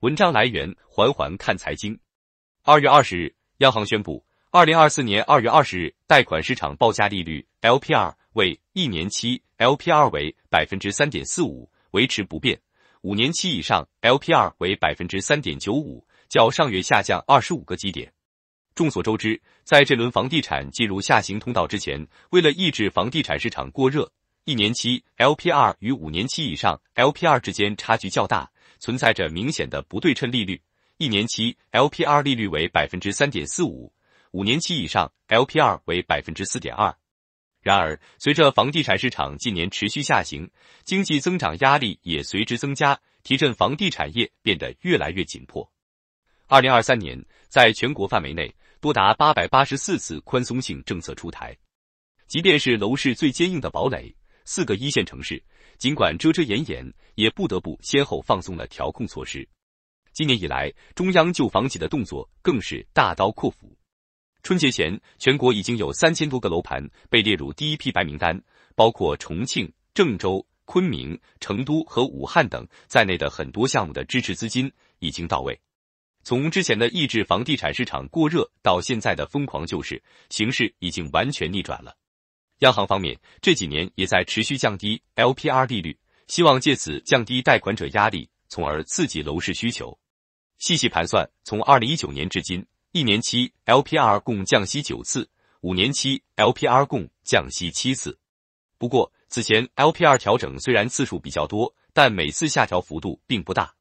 文章来源：环环看财经。二月二十日，央行宣布，二零二四年二月二十日，贷款市场报价利率 （LPR） 为一年期 LPR 为百分之三点四五，维持不变；五年期以上 LPR 为百分之三点九五，较上月下降二十五个基点。众所周知，在这轮房地产进入下行通道之前，为了抑制房地产市场过热，一年期 LPR 与五年期以上 LPR 之间差距较大。存在着明显的不对称利率，一年期 LPR 利率为百分之三点四五，五年期以上 LPR 为百分之四点二。然而，随着房地产市场近年持续下行，经济增长压力也随之增加，提振房地产业变得越来越紧迫。二零二三年，在全国范围内多达八百八十四次宽松性政策出台，即便是楼市最坚硬的堡垒。四个一线城市，尽管遮遮掩掩，也不得不先后放松了调控措施。今年以来，中央就房企的动作更是大刀阔斧。春节前，全国已经有三千多个楼盘被列入第一批白名单，包括重庆、郑州、昆明、成都和武汉等在内的很多项目的支持资金已经到位。从之前的抑制房地产市场过热到现在的疯狂救市，形势已经完全逆转了。央行方面这几年也在持续降低 L P R 利率，希望借此降低贷款者压力，从而刺激楼市需求。细细盘算，从二零一九年至今，一年期 L P R 共降息九次，五年期 L P R 共降息七次。不过此前 L P R 调整虽然次数比较多，但每次下调幅度并不大。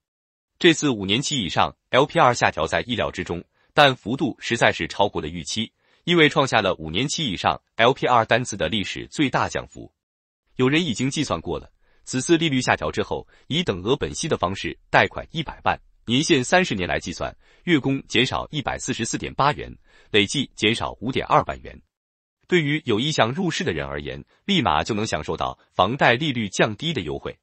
这次五年期以上 L P R 下调在意料之中，但幅度实在是超过了预期。因为创下了五年期以上 LPR 单次的历史最大降幅，有人已经计算过了。此次利率下调之后，以等额本息的方式贷款一百万，年限三十年来计算，月供减少一百四十四点八元，累计减少五点二万元。对于有意向入市的人而言，立马就能享受到房贷利率降低的优惠；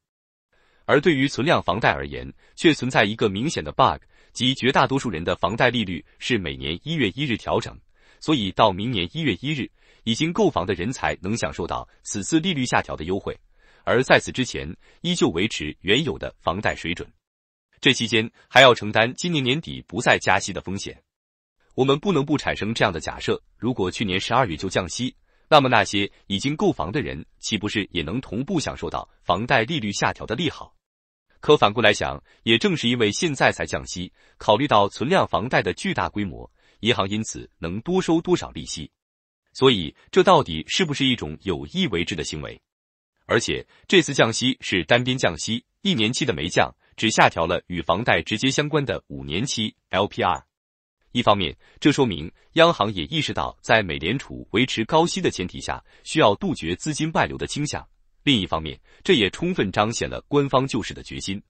而对于存量房贷而言，却存在一个明显的 bug，即绝大多数人的房贷利率是每年一月一日调整。所以，到明年一月一日，已经购房的人才能享受到此次利率下调的优惠，而在此之前，依旧维持原有的房贷水准。这期间还要承担今年年底不再加息的风险。我们不能不产生这样的假设：如果去年十二月就降息，那么那些已经购房的人岂不是也能同步享受到房贷利率下调的利好？可反过来想，也正是因为现在才降息，考虑到存量房贷的巨大规模。银行因此能多收多少利息？所以这到底是不是一种有意为之的行为？而且这次降息是单边降息，一年期的没降，只下调了与房贷直接相关的五年期 LPR。一方面，这说明央行也意识到，在美联储维持高息的前提下，需要杜绝资金外流的倾向；另一方面，这也充分彰显了官方救市的决心。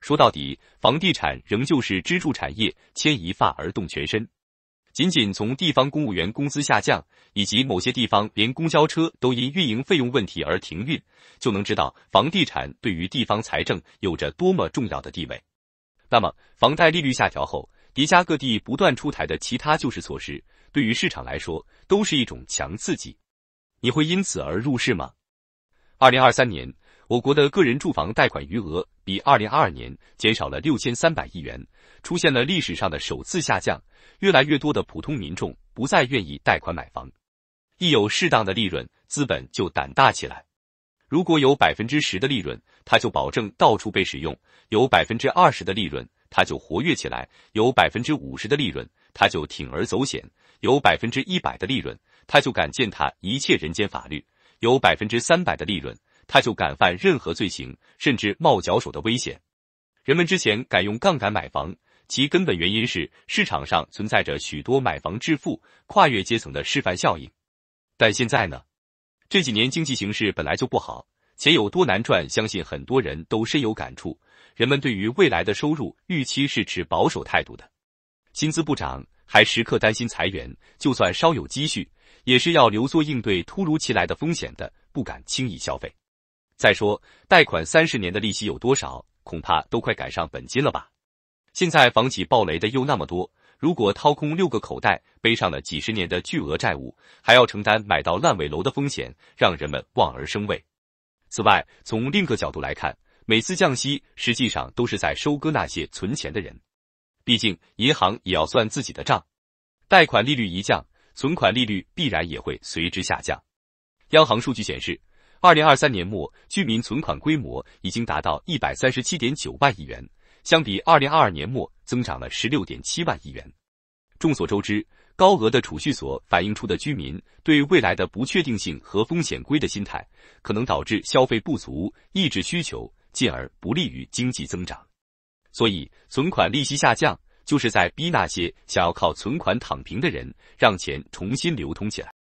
说到底，房地产仍旧是支柱产业，牵一发而动全身。仅仅从地方公务员工资下降，以及某些地方连公交车都因运营费用问题而停运，就能知道房地产对于地方财政有着多么重要的地位。那么，房贷利率下调后，叠加各地不断出台的其他救市措施，对于市场来说都是一种强刺激。你会因此而入市吗？二零二三年。我国的个人住房贷款余额比二零二二年减少了六千三百亿元，出现了历史上的首次下降。越来越多的普通民众不再愿意贷款买房。一有适当的利润，资本就胆大起来。如果有百分之十的利润，他就保证到处被使用；有百分之二十的利润，他就活跃起来；有百分之五十的利润，他就铤而走险；有百分之一百的利润，他就敢践踏一切人间法律；有百分之三百的利润。他就敢犯任何罪行，甚至冒脚手的危险。人们之前敢用杠杆买房，其根本原因是市场上存在着许多买房致富、跨越阶层的示范效应。但现在呢？这几年经济形势本来就不好，钱有多难赚，相信很多人都深有感触。人们对于未来的收入预期是持保守态度的，薪资不涨，还时刻担心裁员。就算稍有积蓄，也是要留作应对突如其来的风险的，不敢轻易消费。再说，贷款三十年的利息有多少？恐怕都快赶上本金了吧。现在房企暴雷的又那么多，如果掏空六个口袋，背上了几十年的巨额债务，还要承担买到烂尾楼的风险，让人们望而生畏。此外，从另一个角度来看，每次降息实际上都是在收割那些存钱的人，毕竟银行也要算自己的账。贷款利率一降，存款利率必然也会随之下降。央行数据显示。二零二三年末，居民存款规模已经达到一百三十七点九万亿元，相比二零二二年末增长了十六点七万亿元。众所周知，高额的储蓄所反映出的居民对未来的不确定性和风险规的心态，可能导致消费不足、抑制需求，进而不利于经济增长。所以，存款利息下降，就是在逼那些想要靠存款躺平的人，让钱重新流通起来。